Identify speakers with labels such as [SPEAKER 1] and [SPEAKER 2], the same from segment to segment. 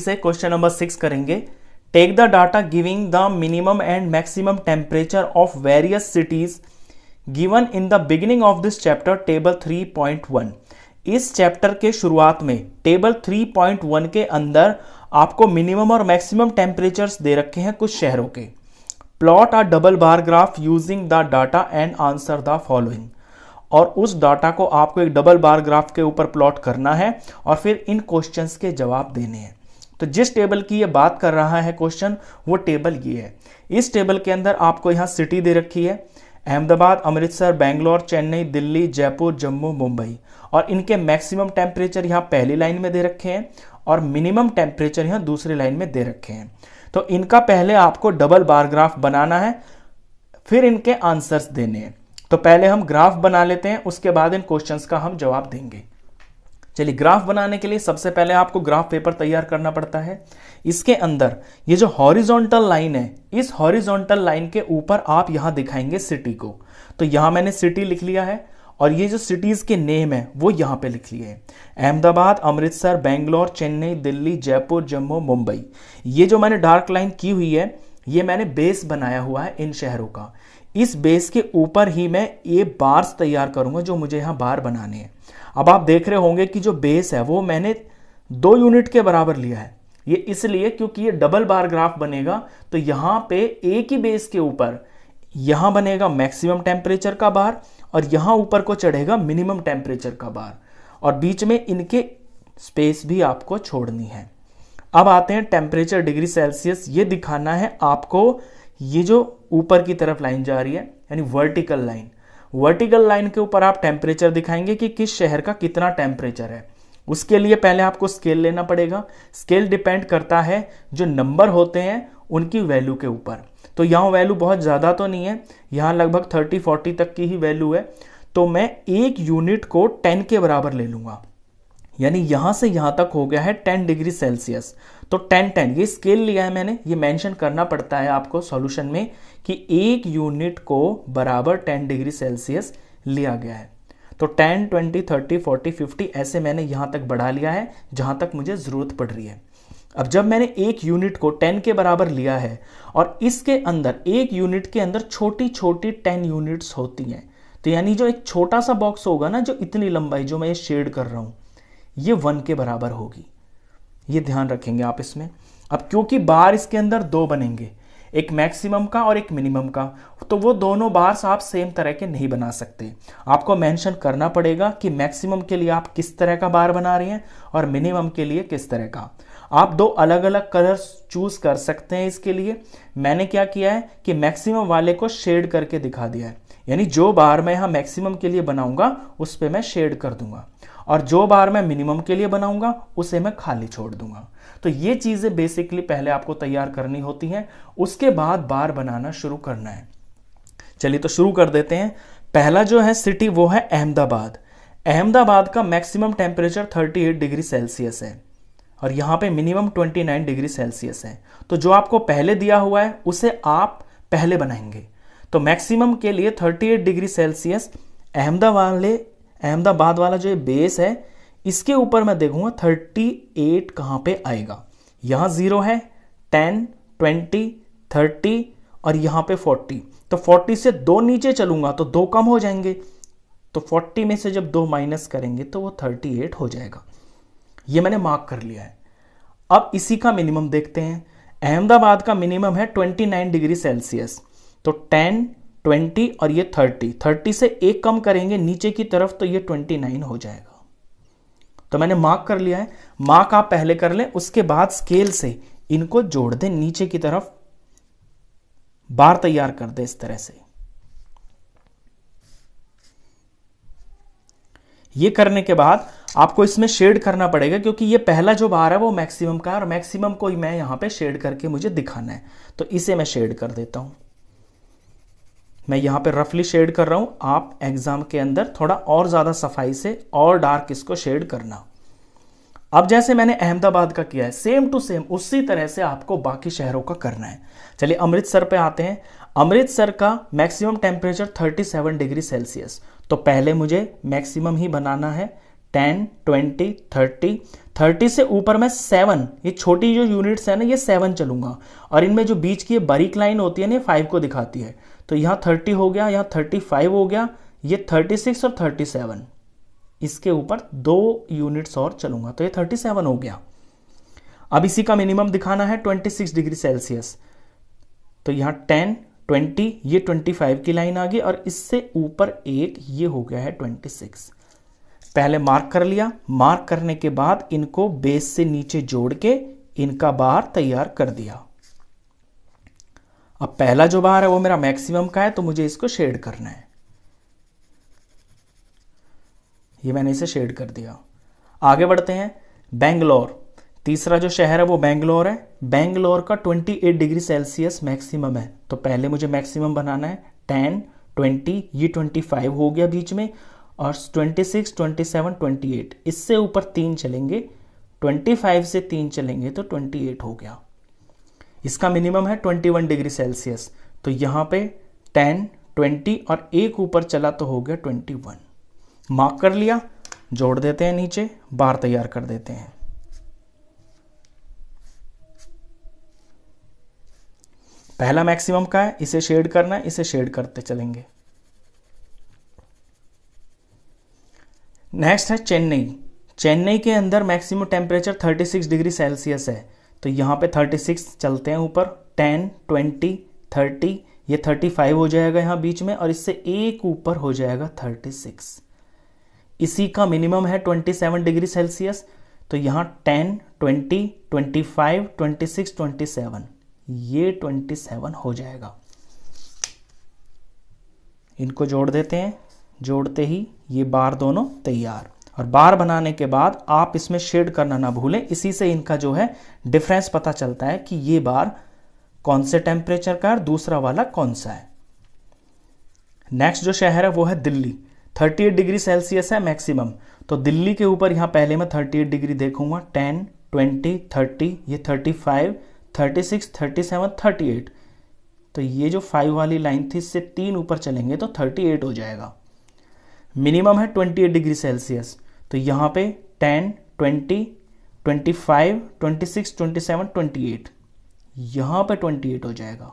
[SPEAKER 1] से question number six करेंगे take the data giving the minimum and maximum temperature of various cities given in the beginning of this chapter table 3.1 इस chapter के शुरुआत में table 3.1 के अंदर आपको मिनिमम और मैक्सिमम टेम्परेचर्स दे रखे हैं कुछ शहरों के plot a double bar graph using the data and answer the following और उस डाटा को आपको एक डबल बार ग्राफ के ऊपर प्लॉट करना है और फिर इन क्वेश्चंस के जवाब देने हैं तो जिस टेबल की ये बात कर रहा है क्वेश्चन वो टेबल ये है इस टेबल के अंदर आपको यहाँ सिटी दे रखी है अहमदाबाद अमृतसर बैंगलोर चेन्नई दिल्ली जयपुर जम्मू मुंबई और इनके मैक्सिमम टेम्परेचर यहाँ पहली लाइन में दे रखे हैं और मिनिमम टेम्परेचर यहाँ दूसरी लाइन में दे रखे हैं तो इनका पहले आपको डबल बार ग्राफ बनाना है फिर इनके आंसर्स देने हैं तो पहले हम ग्राफ बना लेते हैं उसके बाद इन क्वेश्चंस का हम जवाब देंगे चलिए ग्राफ बनाने के लिए सबसे पहले आपको ग्राफ पेपर तैयार करना पड़ता है इसके अंदर ये जो हॉरिजॉन्टल लाइन है इस हॉरिजॉन्टल लाइन के ऊपर आप यहाँ दिखाएंगे सिटी को तो यहाँ मैंने सिटी लिख लिया है और ये जो सिटीज़ के नेम है वो यहाँ पे लिख लिए हैं अहमदाबाद अमृतसर बेंगलोर चेन्नई दिल्ली जयपुर जम्मू मुंबई ये जो मैंने डार्क लाइन की हुई है ये मैंने बेस बनाया हुआ है इन शहरों का इस बेस के ऊपर ही मैं ये बार्स तैयार करूंगा जो मुझे यहाँ बार बनाने हैं अब आप देख रहे होंगे कि जो बेस है वो मैंने दो यूनिट के बराबर लिया है ये इसलिए क्योंकि ये डबल बार ग्राफ बनेगा तो यहाँ पे एक ही बेस के ऊपर यहाँ बनेगा मैक्सिमम टेम्परेचर का बार और यहां ऊपर को चढ़ेगा मिनिमम टेम्परेचर का बार और बीच में इनके स्पेस भी आपको छोड़नी है अब आते हैं टेम्परेचर डिग्री सेल्सियस ये दिखाना है आपको ये जो ऊपर की तरफ लाइन जा रही है यानी वर्टिकल लाइन वर्टिकल लाइन के ऊपर आप टेम्परेचर दिखाएंगे कि किस शहर का कितना टेम्परेचर है उसके लिए पहले आपको स्केल लेना पड़ेगा स्केल डिपेंड करता है जो नंबर होते हैं उनकी वैल्यू के ऊपर तो यहाँ वैल्यू बहुत ज़्यादा तो नहीं है यहाँ लगभग थर्टी फोर्टी तक की ही वैल्यू है तो मैं एक यूनिट को टेन के बराबर ले लूँगा यानी यहां से यहां तक हो गया है टेन डिग्री सेल्सियस तो टेन टेन ये स्केल लिया है मैंने ये मेंशन करना पड़ता है आपको सॉल्यूशन में कि एक यूनिट को बराबर टेन डिग्री सेल्सियस लिया गया है तो ten twenty thirty forty fifty ऐसे मैंने यहां तक बढ़ा लिया है जहां तक मुझे ज़रूरत पड़ रही है अब जब मैंने एक यूनिट को टेन के बराबर लिया है और इसके अंदर एक यूनिट के अंदर छोटी छोटी टेन यूनिट्स होती हैं तो यानी जो एक छोटा सा बॉक्स होगा ना जो इतनी लंबाई जो मैं ये शेड कर रहा हूँ ये वन के बराबर होगी ये ध्यान रखेंगे आप इसमें अब क्योंकि बार इसके अंदर दो बनेंगे एक मैक्सिमम का और एक मिनिमम का तो वो दोनों बार्स आप सेम तरह के नहीं बना सकते आपको मेंशन करना पड़ेगा कि मैक्सिमम के लिए आप किस तरह का बार बना रहे हैं और मिनिमम के लिए किस तरह का आप दो अलग अलग कलर्स चूज कर सकते हैं इसके लिए मैंने क्या किया है कि मैक्सिमम वाले को शेड करके दिखा दिया है यानी जो बार मैं यहाँ मैक्सिमम के लिए बनाऊंगा उस पर मैं शेड कर दूंगा और जो बार मैं मिनिमम के लिए बनाऊंगा उसे मैं खाली छोड़ दूंगा तो ये चीज़ें बेसिकली पहले आपको तैयार करनी होती हैं उसके बाद बार बनाना शुरू करना है चलिए तो शुरू कर देते हैं पहला जो है सिटी वो है अहमदाबाद अहमदाबाद का मैक्सिमम टेम्परेचर 38 डिग्री सेल्सियस है और यहाँ पे मिनिमम 29 डिग्री सेल्सियस है तो जो आपको पहले दिया हुआ है उसे आप पहले बनाएंगे तो मैक्सिमम के लिए 38 डिग्री सेल्सियस अहमदाबाद ले अहमदाबाद वाला जो ये बेस है इसके ऊपर मैं देखूंगा 38 कहाँ पर आएगा यहाँ ज़ीरो है 10, 20, 30 और यहाँ पे 40 तो 40 से दो नीचे चलूंगा तो दो कम हो जाएंगे तो 40 में से जब दो माइनस करेंगे तो वो 38 हो जाएगा ये मैंने मार्क कर लिया है अब इसी का मिनिमम देखते हैं अहमदाबाद का मिनिमम है 29 डिग्री सेल्सियस तो 10, ट्वेंटी और ये थर्टी थर्टी से एक कम करेंगे नीचे की तरफ तो ये ट्वेंटी नाइन हो जाएगा तो मैंने मार्क कर लिया है मार्क आप पहले कर लें उसके बाद स्केल से इनको जोड़ दें नीचे की तरफ बार तैयार कर दें इस तरह से ये करने के बाद आपको इसमें शेड करना पड़ेगा क्योंकि ये पहला जो बार है वो मैक्सिमम का है और मैक्सिमम को ही मैं यहां पे शेड करके मुझे दिखाना है तो इसे मैं शेड कर देता हूं मैं यहाँ पे रफली शेड कर रहा हूँ आप एग्ज़ाम के अंदर थोड़ा और ज़्यादा सफाई से और डार्क इसको शेड करना अब जैसे मैंने अहमदाबाद का किया है सेम टू सेम उसी तरह से आपको बाकी शहरों का करना है चलिए अमृतसर पे आते हैं अमृतसर का मैक्सिमम टेम्परेचर 37 डिग्री सेल्सियस तो पहले मुझे मैक्सिमम ही बनाना है 10, 20, 30, 30 से ऊपर मैं 7 ये छोटी जो यूनिट्स है ना ये 7 चलूंगा और इनमें जो बीच की बारीक लाइन होती है ना फाइव को दिखाती है तो यहाँ थर्टी हो गया यहाँ थर्टी फाइव हो गया ये थर्टी सिक्स और थर्टी सेवन इसके ऊपर दो यूनिट्स और चलूंगा तो ये थर्टी सेवन हो गया अब इसी का मिनिमम दिखाना है ट्वेंटी सिक्स डिग्री सेल्सियस तो यहाँ टेन ट्वेंटी ये ट्वेंटी फाइव की लाइन आ गई और इससे ऊपर एक ये हो गया है ट्वेंटी सिक्स पहले मार्क कर लिया मार्क करने के बाद इनको बेस से नीचे जोड़ के इनका बार तैयार कर दिया अब पहला जो बार है वो मेरा मैक्सिमम का है तो मुझे इसको शेड करना है ये मैंने इसे शेड कर दिया आगे बढ़ते हैं बेंगलोर तीसरा जो शहर है वो बेंगलोर है बेंगलोर का 28 डिग्री सेल्सियस मैक्सिमम है तो पहले मुझे मैक्सिमम बनाना है 10, 20, ये 25 हो गया बीच में और 26, 27, 28 इससे ऊपर तीन चलेंगे 25 से तीन चलेंगे तो 28 हो गया इसका मिनिमम है 21 डिग्री सेल्सियस तो यहाँ पे 10, 20 और एक ऊपर चला तो हो गया 21 मार्क कर लिया जोड़ देते हैं नीचे बार तैयार कर देते हैं पहला मैक्सिमम का है इसे शेड करना है इसे शेड करते चलेंगे नेक्स्ट है चेन्नई चेन्नई के अंदर मैक्सिमम टेम्परेचर 36 डिग्री सेल्सियस है तो यहाँ पे 36 चलते हैं ऊपर 10, 20, 30 ये 35 हो जाएगा यहाँ बीच में और इससे एक ऊपर हो जाएगा 36 इसी का मिनिमम है 27 डिग्री सेल्सियस तो यहाँ 10, 20, 25, 26, 27 ये 27 हो जाएगा इनको जोड़ देते हैं जोड़ते ही ये बार दोनों तैयार और बार बनाने के बाद आप इसमें शेड करना ना भूलें इसी से इनका जो है डिफरेंस पता चलता है कि ये बार कौन से टेम्परेचर का और दूसरा वाला कौन सा है नेक्स्ट जो शहर है वो है दिल्ली 38 डिग्री सेल्सियस है मैक्सिमम तो दिल्ली के ऊपर यहाँ पहले मैं 38 डिग्री देखूंगा 10, 20, 30, ये 35, 36, 37, 38 तो ये जो फाइव वाली लाइन थी इससे तीन ऊपर चलेंगे तो 38 हो जाएगा मिनिमम है 28 डिग्री सेल्सियस तो यहाँ पे ten twenty twenty five twenty six twenty seven twenty eight पे ट्वेंटी एट हो जाएगा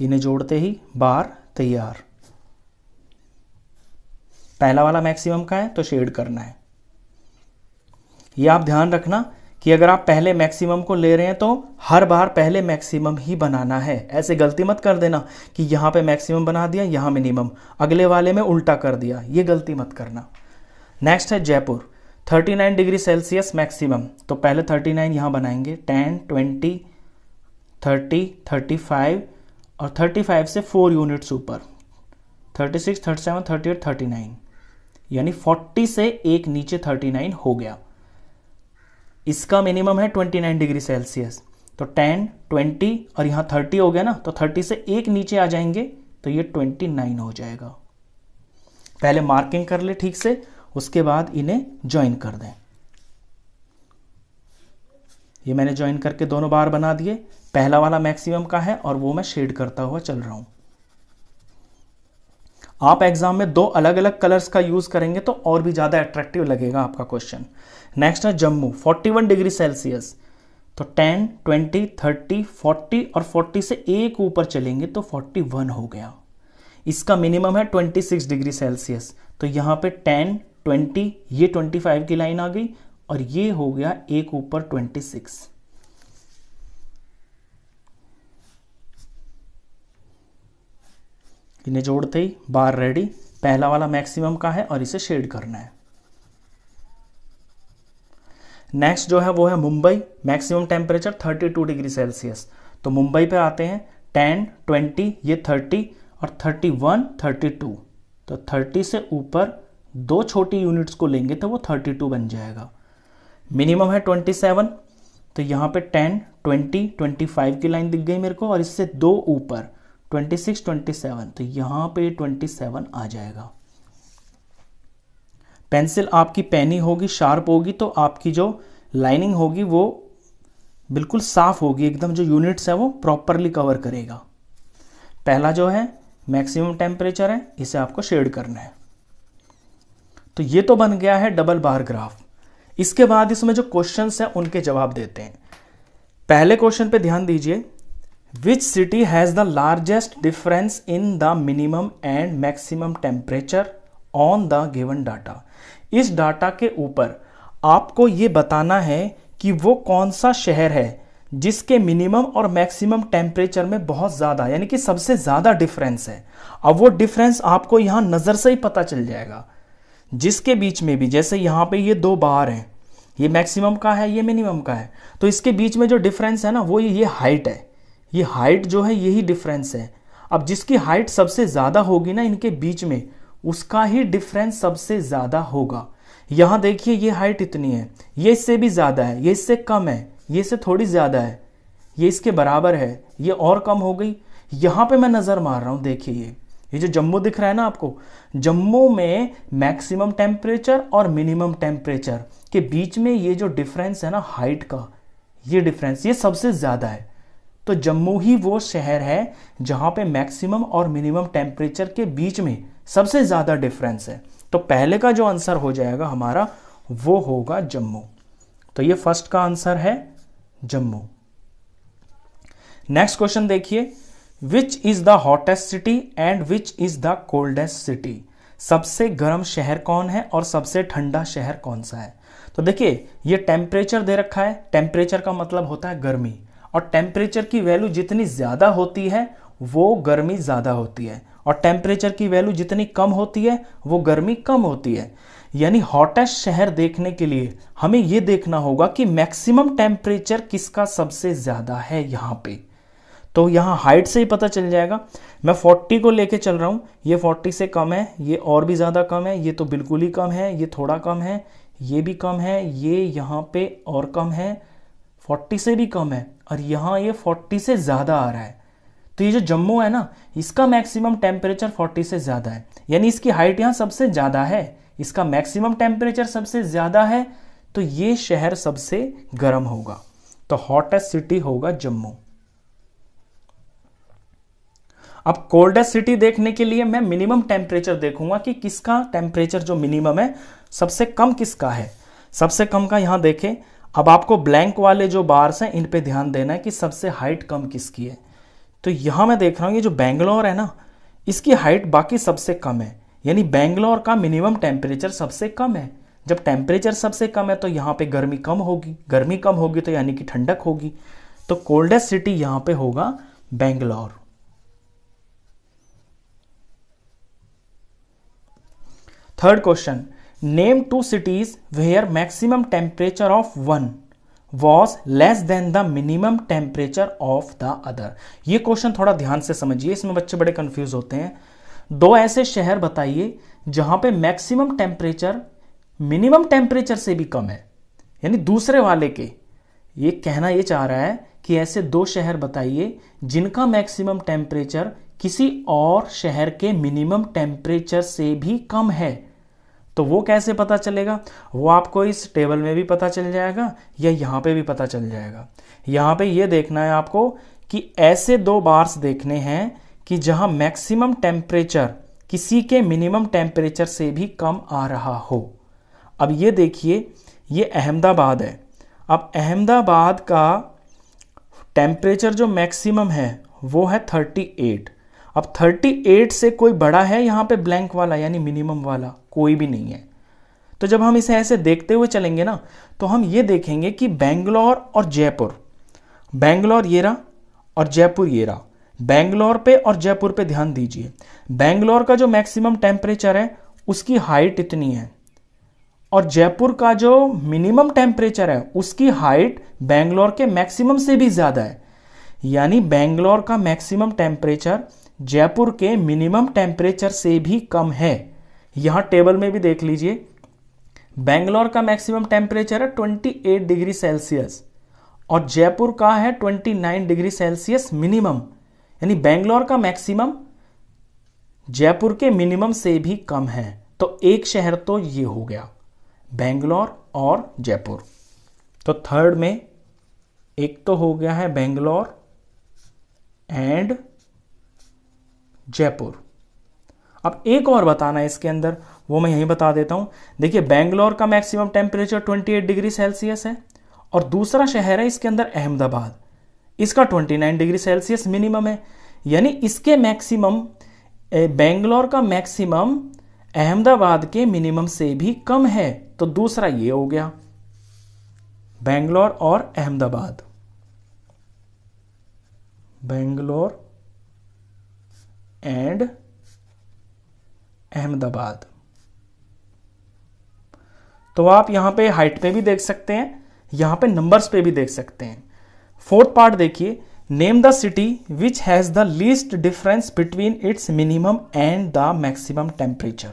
[SPEAKER 1] इन्हें जोड़ते ही बार तैयार पहला वाला मैक्सिमम का है तो शेड करना है यह आप ध्यान रखना कि अगर आप पहले मैक्सिमम को ले रहे हैं तो हर बार पहले मैक्सिमम ही बनाना है ऐसे गलती मत कर देना कि यहाँ पे मैक्सिमम बना दिया यहाँ मिनिमम अगले वाले में उल्टा कर दिया ये गलती मत करना नेक्स्ट है जयपुर 39 डिग्री सेल्सियस मैक्सिमम तो पहले 39 नाइन यहाँ बनाएंगे 10, 20, 30, 35 और 35 से 4 यूनिट्स ऊपर 36, 37, 38, 39 यानी 40 से एक नीचे 39 हो गया इसका मिनिमम है 29 डिग्री सेल्सियस तो 10, 20 और यहाँ 30 हो गया ना तो 30 से एक नीचे आ जाएंगे तो ये 29 हो जाएगा पहले मार्किंग कर ले ठीक से उसके बाद इन्हें ज्वाइन कर दें ये मैंने ज्वाइन करके दोनों बार बना दिए पहला वाला मैक्सिमम का है और वो मैं शेड करता हुआ चल रहा हूं आप एग्जाम में दो अलग अलग कलर्स का यूज़ करेंगे तो और भी ज़्यादा अट्रैक्टिव लगेगा आपका क्वेश्चन नेक्स्ट है जम्मू 41 डिग्री सेल्सियस तो 10, 20, 30, 40 और 40 से एक ऊपर चलेंगे तो 41 हो गया इसका मिनिमम है 26 डिग्री सेल्सियस तो यहाँ पे 10, 20 ये 25 की लाइन आ गई और ये हो गया एक ऊपर 26 इन्हें जोड़ते ही बार रेडी पहला वाला मैक्सिमम का है और इसे शेड करना है नेक्स्ट जो है वो है Mumbai maximum temperature 32 degree Celsius तो मुंबई पे आते हैं 10, 20, ये 30 और 31, 32 तो 30 से ऊपर दो छोटी यूनिट्स को लेंगे तो वो 32 बन जाएगा मिनिमम है 27 तो यहाँ पे 10, 20, 25 की लाइन दिख गई मेरे को और इससे दो ऊपर 26, 27 तो यहाँ पे 27 आ जाएगा पेंसिल आपकी पैनी होगी शार्प होगी तो आपकी जो लाइनिंग होगी वो बिल्कुल साफ होगी एकदम जो यूनिट्स है वो प्रॉपरली कवर करेगा पहला जो है मैक्सिमम टेम्परेचर है इसे आपको शेड करना है तो ये तो बन गया है डबल बार ग्राफ इसके बाद इसमें जो क्वेश्चन है उनके जवाब देते हैं पहले क्वेश्चन पे ध्यान दीजिए which city has the largest difference in the minimum and maximum temperature on the given data इस डाटा के ऊपर आपको ये बताना है कि वो कौन सा शहर है जिसके मिनिमम और मैक्सिमम टेम्परेचर में बहुत ज़्यादा यानी कि सबसे ज़्यादा डिफरेंस है अब वो डिफरेंस आपको यहाँ नज़र से ही पता चल जाएगा जिसके बीच में भी जैसे यहाँ पे ये दो बार हैं ये मैक्सिमम का है ये मिनिमम का है तो इसके बीच में जो डिफरेंस है ना वो ये हाइट है ये हाइट जो है यही डिफरेंस है अब जिसकी हाइट सबसे ज़्यादा होगी ना इनके बीच में उसका ही डिफरेंस सबसे ज़्यादा होगा यहां देखिए ये हाइट इतनी है ये इससे भी ज़्यादा है ये इससे कम है ये इससे थोड़ी ज़्यादा है ये इसके बराबर है ये और कम हो गई यहां पे मैं नज़र मार रहा हूं देखिए ये ये जो जम्मू दिख रहा है ना आपको जम्मू में मैक्सिमम टेम्परेचर और मिनिमम टेम्परेचर के बीच में ये जो डिफरेंस है ना हाइट का ये डिफरेंस ये सबसे ज़्यादा है तो जम्मू ही वो शहर है जहाँ पे मैक्सिमम और मिनिमम टेम्परेचर के बीच में सबसे ज़्यादा डिफरेंस है तो पहले का जो आंसर हो जाएगा हमारा वो होगा जम्मू तो ये फर्स्ट का आंसर है जम्मू नेक्स्ट क्वेश्चन देखिए which is the hottest city and which is the coldest city सबसे गर्म शहर कौन है और सबसे ठंडा शहर कौन सा है तो देखिए ये टेम्परेचर दे रखा है टेम्परेचर का मतलब होता है गर्मी और टेम्परेचर की वैल्यू जितनी ज़्यादा होती है वो गर्मी ज़्यादा होती है और टेम्परेचर की वैल्यू जितनी कम होती है वो गर्मी कम होती है यानी हॉटेस्ट शहर देखने के लिए हमें ये देखना होगा कि मैक्सिमम टेम्परेचर किसका सबसे ज़्यादा है यहाँ पे तो यहाँ हाइट से ही पता चल जाएगा मैं 40 को लेके चल रहा हूँ ये 40 से कम है ये और भी ज़्यादा कम है ये तो बिल्कुल ही कम है ये थोड़ा कम है ये भी कम है ये यहाँ पे और कम है 40 से भी कम है और यहाँ ये 40 से ज़्यादा आ रहा है तो ये जो जम्मू है ना इसका मैक्सिमम टेम्परेचर 40 से ज़्यादा है यानी इसकी हाइट यहाँ सबसे ज़्यादा है इसका मैक्सिमम टेम्परेचर सबसे ज़्यादा है तो ये शहर सबसे गर्म होगा तो हॉटेस्ट सिटी होगा जम्मू अब कोल्डेस्ट सिटी देखने के लिए मैं मिनिमम टेम्परेचर देखूंगा कि किसका टेम्परेचर जो मिनिमम है सबसे कम किसका है सबसे कम का यहां देखें अब आपको ब्लैंक वाले जो बार्स हैं इन पे ध्यान देना है कि सबसे हाइट कम किसकी है तो यहां मैं देख रहा हूं ये जो बेंगलोर है ना इसकी हाइट बाकी सबसे कम है यानी बेंगलोर का मिनिमम टेम्परेचर सबसे कम है जब टेम्परेचर सबसे कम है तो यहाँ पे गर्मी कम होगी गर्मी कम होगी तो यानी कि ठंडक होगी तो कोल्डेस्ट सिटी यहां पे होगा Bangalore third question name two cities where maximum temperature of one was less than the minimum temperature of the other ये क्वेश्चन थोड़ा ध्यान से समझिए इसमें बच्चे बड़े कंफ्यूज होते हैं दो ऐसे शहर बताइए जहां पे मैक्सिमम टेम्परेचर मिनिमम टेम्परेचर से भी कम है यानी दूसरे वाले के ये कहना ये चाह रहा है कि ऐसे दो शहर बताइए जिनका मैक्सिमम टेम्परेचर किसी और शहर के मिनिमम टेम्परेचर से भी कम है तो वो कैसे पता चलेगा वो आपको इस टेबल में भी पता चल जाएगा या यहाँ पे भी पता चल जाएगा यहाँ पे ये देखना है आपको कि ऐसे दो बार्स देखने हैं कि जहाँ मैक्सिमम टेम्परेचर किसी के मिनिमम टेम्परेचर से भी कम आ रहा हो अब ये देखिए ये अहमदाबाद है अब अहमदाबाद का टेम्परेचर जो मैक्सिमम है वो है एट अब 38 से कोई बड़ा है यहाँ पे ब्लैंक वाला यानी मिनिमम वाला कोई भी नहीं है तो जब हम इसे ऐसे देखते हुए चलेंगे ना तो हम ये देखेंगे कि बेंगलोर और जयपुर बेंगलोर ये रहा और जयपुर ये रहा बेंगलोर पे और जयपुर पे ध्यान दीजिए बेंगलोर का जो मैक्सिमम टेम्परेचर है उसकी हाइट इतनी है और जयपुर का जो मिनिमम टेम्परेचर है उसकी हाइट बेंगलोर के मैक्सिमम से भी ज़्यादा है यानी बेंगलोर का मैक्सिमम टेम्परेचर जयपुर के मिनिमम टेम्परेचर से भी कम है यहाँ टेबल में भी देख लीजिए बेंगलोर का मैक्सिमम टेम्परेचर है 28 डिग्री सेल्सियस और जयपुर का है 29 डिग्री सेल्सियस मिनिमम यानी बेंगलोर का मैक्सिमम जयपुर के मिनिमम से भी कम है तो एक शहर तो ये हो गया बेंगलोर और जयपुर तो थर्ड में एक तो हो गया है बेंगलोर एंड जयपुर अब एक और बताना है इसके अंदर वो मैं यहीं बता देता हूं देखिए बेंगलोर का मैक्सिमम टेम्परेचर 28 डिग्री सेल्सियस है और दूसरा शहर है इसके अंदर अहमदाबाद इसका 29 डिग्री सेल्सियस मिनिमम है यानी इसके मैक्सिमम बेंगलोर का मैक्सिमम अहमदाबाद के मिनिमम से भी कम है तो दूसरा ये हो गया बेंगलोर और अहमदाबाद बेंगलोर एंड अहमदाबाद तो आप यहां पे हाइट पे भी देख सकते हैं यहां पे नंबर्स पे भी देख सकते हैं फोर्थ पार्ट देखिए name the city which has the least difference between its minimum and the maximum temperature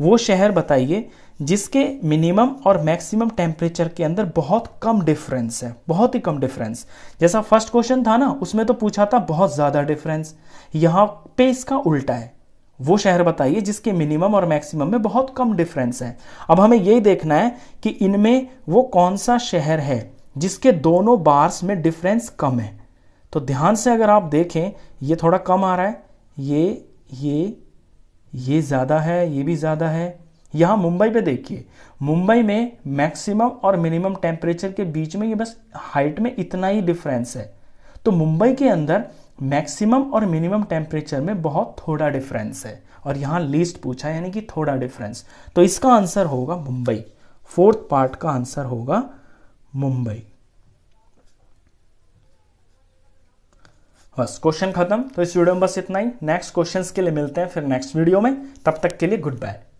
[SPEAKER 1] वो शहर बताइए जिसके मिनिमम और मैक्सिमम टेम्परेचर के अंदर बहुत कम डिफरेंस है बहुत ही कम डिफरेंस जैसा फर्स्ट क्वेश्चन था ना उसमें तो पूछा था बहुत ज़्यादा डिफरेंस यहाँ पे इसका उल्टा है वो शहर बताइए जिसके मिनिमम और मैक्सिमम में बहुत कम डिफरेंस है अब हमें यही देखना है कि इनमें वो कौन सा शहर है जिसके दोनों बार्स में डिफरेंस कम है तो ध्यान से अगर आप देखें ये थोड़ा कम आ रहा है ये ये ये ज़्यादा है ये भी ज़्यादा है यहाँ मुंबई में देखिए मुंबई में मैक्सिमम और मिनिमम टेम्परेचर के बीच में ये बस हाइट में इतना ही डिफरेंस है तो मुंबई के अंदर मैक्सिमम और मिनिमम टेम्परेचर में बहुत थोड़ा डिफरेंस है और यहाँ लीस्ट पूछा यानी कि थोड़ा डिफरेंस तो इसका आंसर होगा मुंबई फोर्थ पार्ट का आंसर होगा मुंबई बस क्वेश्चन खत्म तो इस वीडियो में बस इतना ही नेक्स्ट क्वेश्चंस के लिए मिलते हैं फिर नेक्स्ट वीडियो में तब तक के लिए गुड बाय